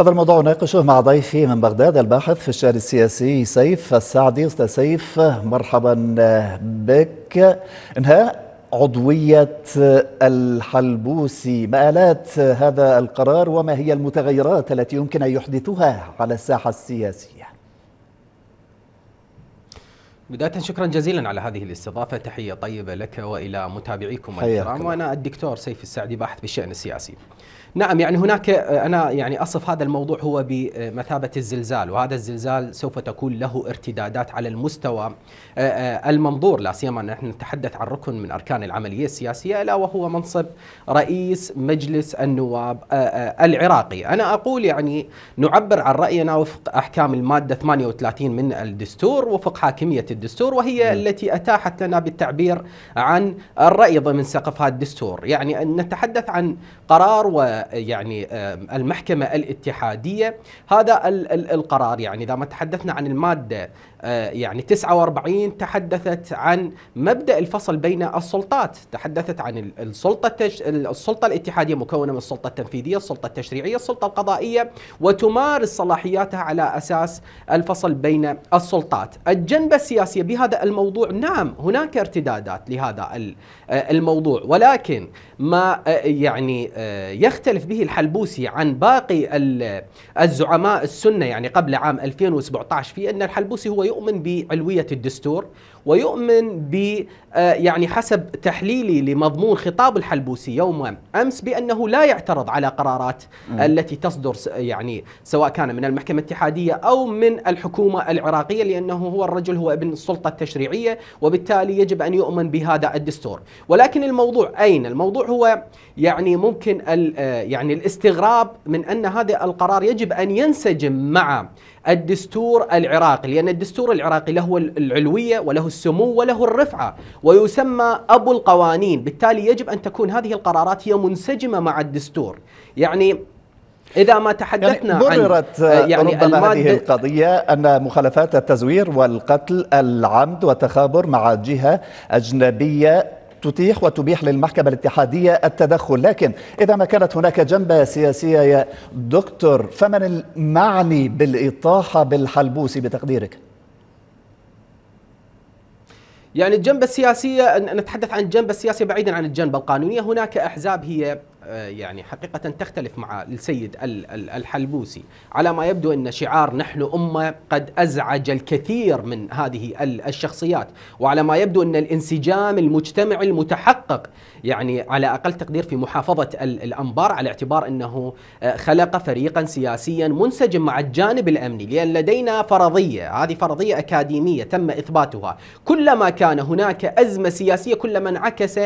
هذا الموضوع ناقشه مع ضيفي من بغداد الباحث في الشأن السياسي سيف السعدي أستاذ سيف مرحبا بك انهاء عضوية الحلبوسي مآلات هذا القرار وما هي المتغيرات التي يمكن أن يحدثها على الساحة السياسية بداية شكرا جزيلا على هذه الاستضافة تحية طيبة لك وإلى متابعيكم الكرام وأنا الدكتور سيف السعدي باحث بالشأن السياسي نعم يعني هناك آه، أنا يعني أصف هذا الموضوع هو بمثابة الزلزال وهذا الزلزال سوف تكون له ارتدادات على المستوى آه، آه، المنظور لا سيما أن نحن نتحدث عن ركن من أركان العملية السياسية ألا وهو منصب رئيس مجلس النواب العراقي أنا أقول يعني نعبر عن رأينا وفق أحكام المادة 38 من الدستور وفق حاكمية الدستور وهي م. التي أتاحت لنا بالتعبير عن الرأي ضمن سقف هذا الدستور يعني ان نتحدث عن قرار ويعني المحكمة الاتحادية هذا القرار يعني إذا ما تحدثنا عن المادة آه، يعني 49 تحدثت عن مبدا الفصل بين السلطات، تحدثت عن السلطه السلطه الاتحاديه مكونه من السلطه التنفيذيه، السلطه التشريعيه، السلطه القضائيه وتمارس صلاحياتها على اساس الفصل بين السلطات. الجنبه السياسيه بهذا الموضوع نعم هناك ارتدادات لهذا آه، الموضوع ولكن ما آه، يعني يختلف به الحلبوسي عن باقي الزعماء السنه يعني قبل عام 2017 في ان الحلبوسي هو يؤمن بعلويه الدستور ويؤمن ب آه، يعني حسب تحليلي لمضمون خطاب الحلبوسي يوم امس بانه لا يعترض على قرارات م. التي تصدر يعني سواء كان من المحكمه الاتحاديه او من الحكومه العراقيه لانه هو الرجل هو ابن السلطه التشريعيه وبالتالي يجب ان يؤمن بهذا الدستور، ولكن الموضوع اين؟ الموضوع هو يعني ممكن آه، يعني الاستغراب من ان هذا القرار يجب ان ينسجم مع الدستور العراقي لان الدستور الدستور العراقي له العلوية وله السمو وله الرفعة ويسمى أبو القوانين بالتالي يجب أن تكون هذه القرارات هي منسجمة مع الدستور يعني إذا ما تحدثنا يعني بررت عن آه، يعني ربما هذه القضية أن مخالفات التزوير والقتل العمد والتخابر مع جهة أجنبية تتيح وتبيح للمحكمة الاتحادية التدخل لكن إذا ما كانت هناك جنبة سياسية يا دكتور فمن المعني بالإطاحة بالحلبوسي بتقديرك؟ يعني الجنبة السياسية نتحدث عن الجنبة السياسية بعيدا عن الجنبة القانونية هناك أحزاب هي آه، يعني حقيقة تختلف مع السيد الحلبوسي على ما يبدو أن شعار نحن أمة قد أزعج الكثير من هذه الشخصيات وعلى ما يبدو أن الانسجام المجتمعي المتحقق يعني على أقل تقدير في محافظة الأنبار على اعتبار أنه آه، خلق فريقا سياسيا منسجم مع الجانب الأمني لأن لدينا فرضية هذه فرضية أكاديمية تم إثباتها كلما كان هناك أزمة سياسية كلما انعكس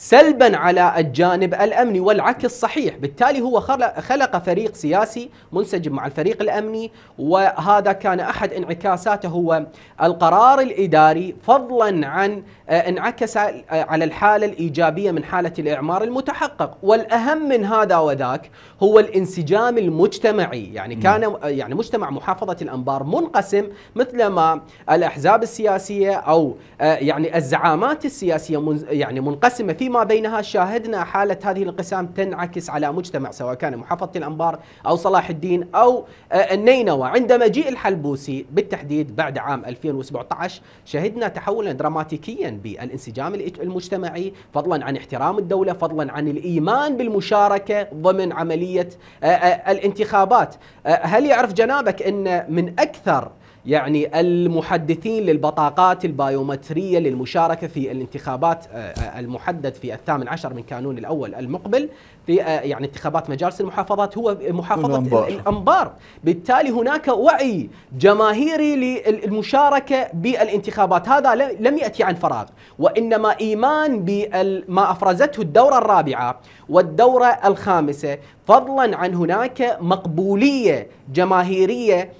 سلبا على الجانب الامني والعكس صحيح، بالتالي هو خلق فريق سياسي منسجم مع الفريق الامني وهذا كان احد انعكاساته هو القرار الاداري فضلا عن آه، انعكس على الحاله الايجابيه من حاله الاعمار المتحقق، والاهم من هذا وذاك هو الانسجام المجتمعي، يعني كان يعني مجتمع محافظه الانبار منقسم مثل ما الاحزاب السياسيه او آه، يعني الزعامات السياسيه يعني منقسمه في فيما بينها شاهدنا حالة هذه الانقسام تنعكس على مجتمع سواء كان محافظة الأنبار أو صلاح الدين أو آه، النينوى عند مجيء الحلبوسي بالتحديد بعد عام 2017 شهدنا تحولا دراماتيكيا بالانسجام المجتمعي فضلا عن احترام الدولة فضلا عن الإيمان بالمشاركة ضمن عملية آه، آه، الانتخابات هل يعرف جنابك أن من أكثر يعني المحدثين للبطاقات البايومترية للمشاركة في الانتخابات آه، آه، المحدد في الثامن عشر من كانون الأول المقبل في آه، يعني انتخابات مجالس المحافظات هو محافظة الأنبار, الأنبار. بالتالي هناك وعي جماهيري للمشاركة بالانتخابات هذا لم يأتي عن فراغ وإنما إيمان بما أفرزته الدورة الرابعة والدورة الخامسة فضلا عن هناك مقبولية جماهيرية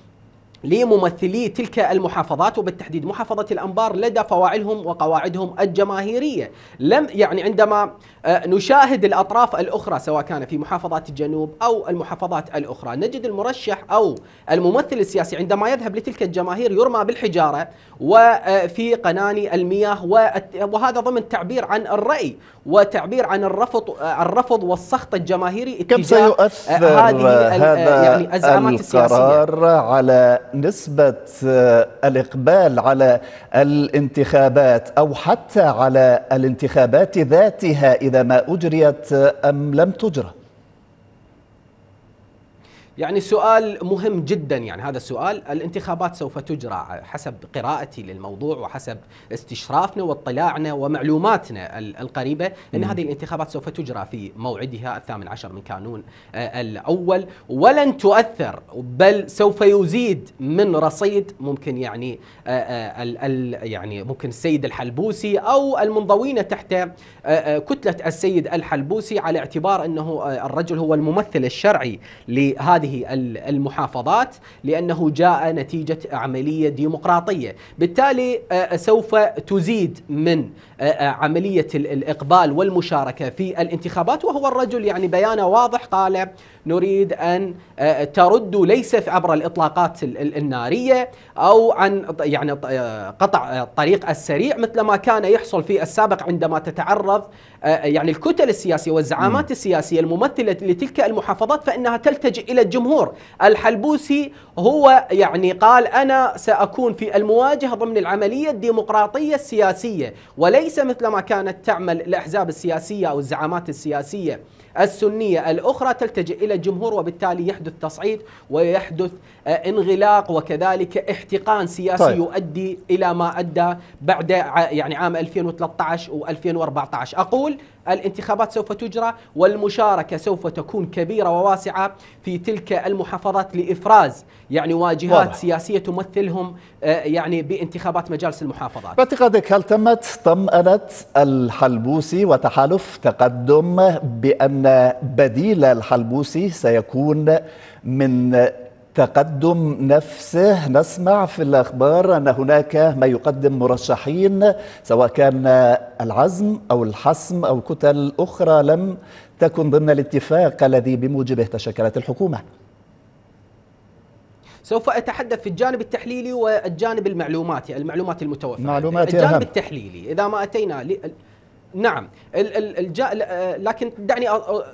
لممثلي تلك المحافظات وبالتحديد محافظة الأنبار لدى فواعلهم وقواعدهم الجماهيرية لم يعني عندما آه، نشاهد الأطراف الأخرى سواء كان في محافظات الجنوب أو المحافظات الأخرى نجد المرشح أو الممثل السياسي عندما يذهب لتلك الجماهير يرمى بالحجارة وفي آه، قناني المياه وهذا ضمن تعبير عن الرأي وتعبير عن الرفض آه، الرفض والسخط الجماهيري كم سيؤثر هذه هذا يعني القرار السياسية. على نسبة آه، الإقبال على الانتخابات أو حتى على الانتخابات ذاتها إذا ما أجريت آه، أم لم تجرى يعني سؤال مهم جدا يعني هذا السؤال الانتخابات سوف تجرى حسب قراءتي للموضوع وحسب استشرافنا واطلاعنا ومعلوماتنا القريبة أن هذه الانتخابات سوف تجرى في موعدها الثامن عشر من كانون آه، الأول ولن تؤثر بل سوف يزيد من رصيد ممكن يعني آه، آه، يعني ممكن السيد الحلبوسي أو المنضوين تحت كتلة السيد الحلبوسي على اعتبار أنه الرجل هو الممثل الشرعي لهذه هذه المحافظات لأنه جاء نتيجة عملية ديمقراطية بالتالي آه، آه، سوف تزيد من آه، عملية الإقبال والمشاركة في الانتخابات وهو الرجل يعني بيانه واضح قال نريد أن تردوا ليس عبر الإطلاقات النارية أو عن يعني قطع الطريق السريع مثل ما كان يحصل في السابق عندما تتعرض يعني الكتل السياسية والزعامات السياسية الممثلة لتلك المحافظات فإنها تلتجئ إلى الجهة الجمهور الحلبوسي هو يعني قال أنا سأكون في المواجهة ضمن العملية الديمقراطية السياسية وليس مثل ما كانت تعمل الأحزاب السياسية أو الزعامات السياسية السنية الأخرى تلتجئ إلى الجمهور وبالتالي يحدث تصعيد ويحدث آه، انغلاق وكذلك احتقان سياسي طيب. يؤدي إلى ما أدى بعد يعني عام 2013 و2014 أقول الانتخابات سوف تجرى والمشاركة سوف تكون كبيرة وواسعة في تلك المحافظات لإفراز يعني واجهات واضح. سياسية تمثلهم آه، يعني بانتخابات مجالس المحافظات باعتقادك هل تمت طمأنة الحلبوسي وتحالف تقدم بأن بديل الحلبوسي سيكون من تقدم نفسه نسمع في الأخبار أن هناك ما يقدم مرشحين سواء كان العزم أو الحسم أو كتل أخرى لم تكن ضمن الاتفاق الذي بموجبه تشكلت الحكومة سوف اتحدث في الجانب التحليلي والجانب المعلوماتي المعلومات المتوفره معلومات الجانب التحليلي اذا ما اتينا نعم الجا... آه، لكن دعني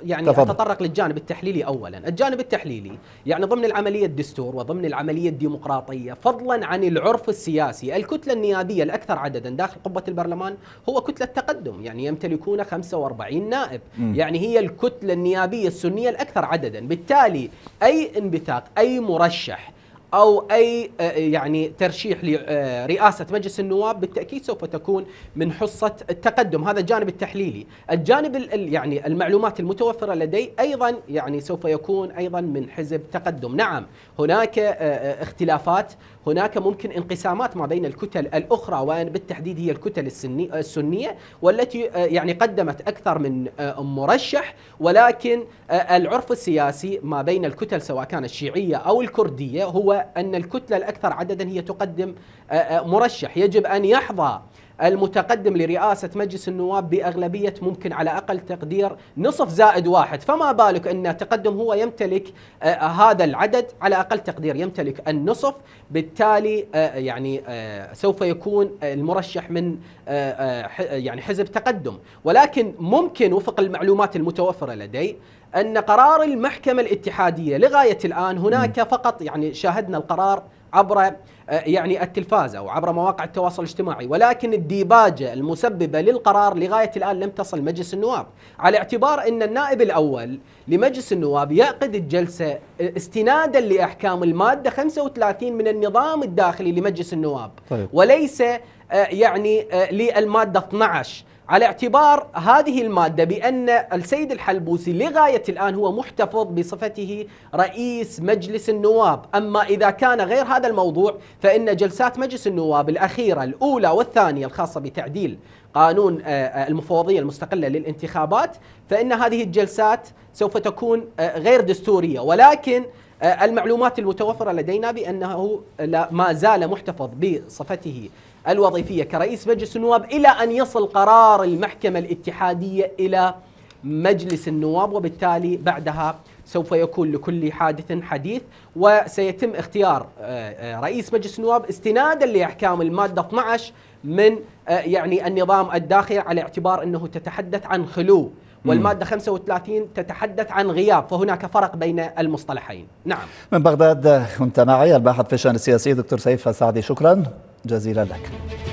يعني تفضل. اتطرق للجانب التحليلي اولا، الجانب التحليلي يعني ضمن العمليه الدستور وضمن العمليه الديمقراطيه فضلا عن العرف السياسي، الكتله النيابيه الاكثر عددا داخل قبه البرلمان هو كتله تقدم، يعني يمتلكون 45 نائب، م. يعني هي الكتله النيابيه السنيه الاكثر عددا، بالتالي اي انبثاق اي مرشح او اي آه، آه، يعني ترشيح لرئاسه مجلس النواب بالتاكيد سوف تكون من حصه التقدم هذا الجانب التحليلي الجانب يعني المعلومات المتوفره لدي ايضا يعني سوف يكون ايضا من حزب تقدم نعم هناك آه، اختلافات هناك ممكن انقسامات ما بين الكتل الأخرى وأن بالتحديد هي الكتل السنية والتي آه، يعني قدمت أكثر من آه، مرشح ولكن آه، العرف السياسي ما بين الكتل سواء كان الشيعية أو الكردية هو أن الكتلة الأكثر عددا هي تقدم مرشح يجب أن يحظى المتقدم لرئاسة مجلس النواب بأغلبية ممكن على أقل تقدير نصف زائد واحد فما بالك أن تقدم هو يمتلك آه، هذا العدد على أقل تقدير يمتلك النصف بالتالي آه، يعني آه، سوف يكون المرشح من يعني حزب تقدم ولكن ممكن وفق المعلومات المتوفرة لدي أن قرار المحكمة الاتحادية لغاية الآن هناك فقط يعني شاهدنا القرار عبر آه، يعني التلفاز أو عبر مواقع التواصل الاجتماعي ولكن الديباجة المسببة للقرار لغاية الآن لم تصل مجلس النواب على اعتبار أن النائب الأول لمجلس النواب يعقد الجلسة آه، استنادا لأحكام المادة 35 من النظام الداخلي لمجلس النواب طيب. وليس آه، يعني آه، للمادة 12 على اعتبار هذه المادة بأن السيد الحلبوسي لغاية الآن هو محتفظ بصفته رئيس مجلس النواب أما إذا كان غير هذا الموضوع فإن جلسات مجلس النواب الأخيرة الأولى والثانية الخاصة بتعديل قانون آه، المفوضية المستقلة للانتخابات فإن هذه الجلسات سوف تكون غير دستورية ولكن آه، المعلومات المتوفرة لدينا بأنه ما زال محتفظ بصفته الوظيفية كرئيس مجلس النواب إلى أن يصل قرار المحكمة الاتحادية إلى مجلس النواب وبالتالي بعدها سوف يكون لكل حادث حديث وسيتم اختيار آه، آه، رئيس مجلس النواب استنادا لاحكام الماده 12 من يعني النظام الداخلي على اعتبار انه تتحدث عن خلو والمادة 35 تتحدث عن غياب فهناك فرق بين المصطلحين نعم من بغداد كنت معي الباحث في الشأن السياسي دكتور سيف السعدي شكرا جزيلا لك